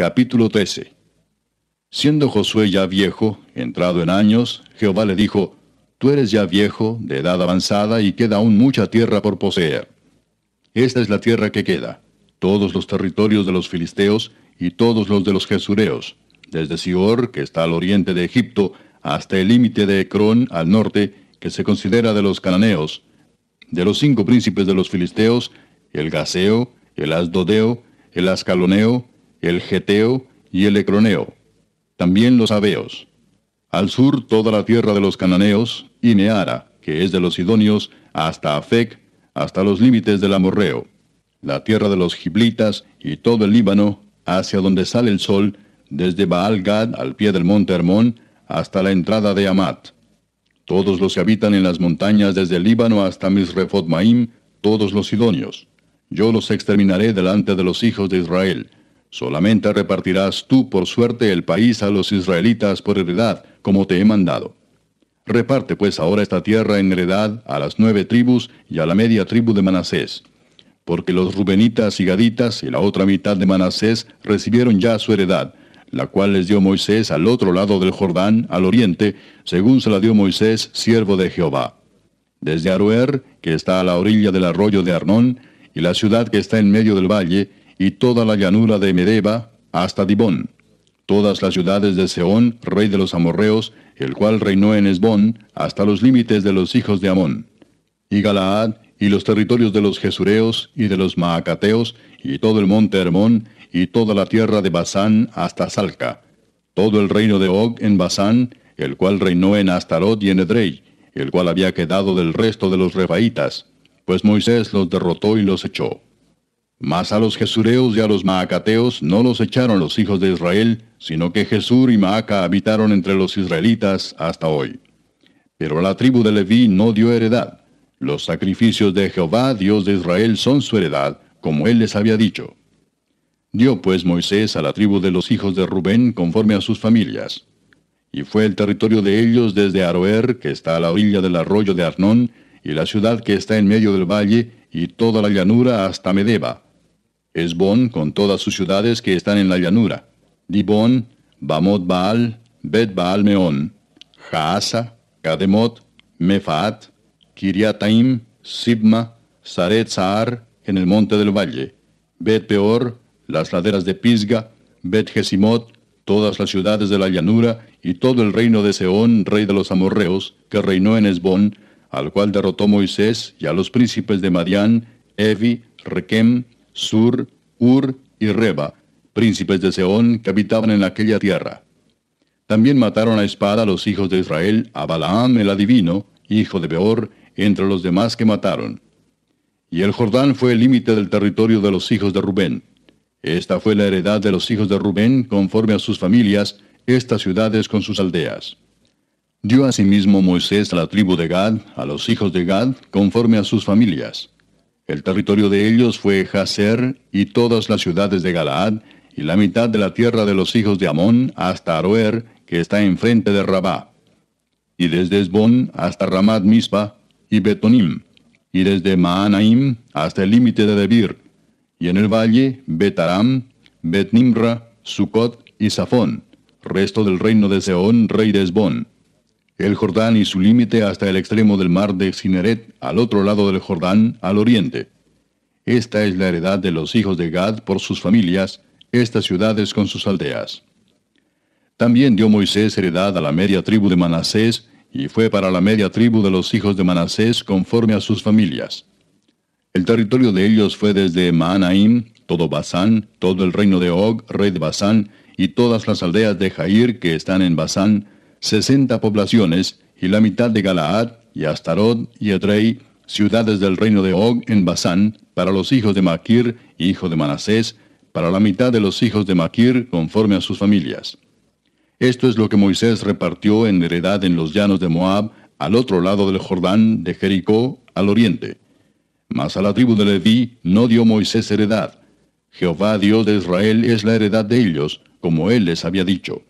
Capítulo 13 Siendo Josué ya viejo, entrado en años, Jehová le dijo, Tú eres ya viejo, de edad avanzada, y queda aún mucha tierra por poseer. Esta es la tierra que queda, todos los territorios de los filisteos y todos los de los jesureos, desde Sior, que está al oriente de Egipto, hasta el límite de Ecrón, al norte, que se considera de los cananeos, de los cinco príncipes de los filisteos, el Gaseo, el Asdodeo, el Ascaloneo, el Geteo y el Ecroneo, también los Abeos. Al sur toda la tierra de los Cananeos, y Neara, que es de los Sidonios, hasta Afec, hasta los límites del Amorreo, la tierra de los Giblitas y todo el Líbano, hacia donde sale el sol, desde Baal Gad al pie del monte Hermón, hasta la entrada de Amat. Todos los que habitan en las montañas desde el Líbano hasta Misrefot Maim, todos los sidonios. Yo los exterminaré delante de los hijos de Israel Solamente repartirás tú por suerte el país a los israelitas por heredad, como te he mandado. Reparte pues ahora esta tierra en heredad a las nueve tribus y a la media tribu de Manasés. Porque los rubenitas y gaditas y la otra mitad de Manasés recibieron ya su heredad, la cual les dio Moisés al otro lado del Jordán, al oriente, según se la dio Moisés, siervo de Jehová. Desde Aruer, que está a la orilla del arroyo de Arnón, y la ciudad que está en medio del valle, y toda la llanura de Medeba hasta Dibón, todas las ciudades de Seón, rey de los amorreos, el cual reinó en Esbón, hasta los límites de los hijos de Amón, y Galaad, y los territorios de los Jesureos, y de los Maacateos, y todo el monte Hermón, y toda la tierra de Basán hasta Salca, todo el reino de Og en Basán, el cual reinó en Astarot y en Edrei, el cual había quedado del resto de los Rebaítas, pues Moisés los derrotó y los echó. Mas a los jesureos y a los maacateos no los echaron los hijos de Israel, sino que Jesur y Maaca habitaron entre los israelitas hasta hoy. Pero la tribu de Leví no dio heredad. Los sacrificios de Jehová, Dios de Israel, son su heredad, como él les había dicho. Dio pues Moisés a la tribu de los hijos de Rubén conforme a sus familias. Y fue el territorio de ellos desde Aroer, que está a la orilla del arroyo de Arnón, y la ciudad que está en medio del valle, y toda la llanura hasta Medeba, Esbón con todas sus ciudades que están en la llanura, Dibón, Bamot Baal, Bet Baal Meón, Jaasa, Gademot, Mefaat, Kiriataim, Sibma, Saret en el monte del valle, Bet Peor, las laderas de Pisga, Bet Gesimot, todas las ciudades de la llanura y todo el reino de Seón, rey de los amorreos, que reinó en Esbón, al cual derrotó Moisés y a los príncipes de Madián, Evi, Requem, Sur, Ur y Reba, príncipes de Seón que habitaban en aquella tierra. También mataron a espada a los hijos de Israel, a Balaam el adivino, hijo de Beor, entre los demás que mataron. Y el Jordán fue el límite del territorio de los hijos de Rubén. Esta fue la heredad de los hijos de Rubén conforme a sus familias, estas ciudades con sus aldeas. Dio asimismo Moisés a la tribu de Gad, a los hijos de Gad, conforme a sus familias. El territorio de ellos fue Jaser y todas las ciudades de Galaad, y la mitad de la tierra de los hijos de Amón hasta Aroer, que está enfrente de Rabá, y desde Esbón hasta Ramat Mispa y Betonim, y desde Maanaim hasta el límite de Debir, y en el valle Betaram, Betnimra, Sukot, y Safón, resto del reino de Zeón, rey de Esbón el Jordán y su límite hasta el extremo del mar de Cineret, al otro lado del Jordán, al oriente. Esta es la heredad de los hijos de Gad por sus familias, estas ciudades con sus aldeas. También dio Moisés heredad a la media tribu de Manasés, y fue para la media tribu de los hijos de Manasés conforme a sus familias. El territorio de ellos fue desde Maanaim, todo Basán, todo el reino de Og, rey de Basán, y todas las aldeas de Jair que están en Basán, sesenta poblaciones, y la mitad de Galaad, y Astarot, y Edrei, ciudades del reino de Og en Basán, para los hijos de Maquir, hijo de Manasés, para la mitad de los hijos de Maquir, conforme a sus familias. Esto es lo que Moisés repartió en heredad en los llanos de Moab, al otro lado del Jordán, de Jericó, al oriente. Mas a la tribu de Leví no dio Moisés heredad. Jehová Dios de Israel es la heredad de ellos, como él les había dicho.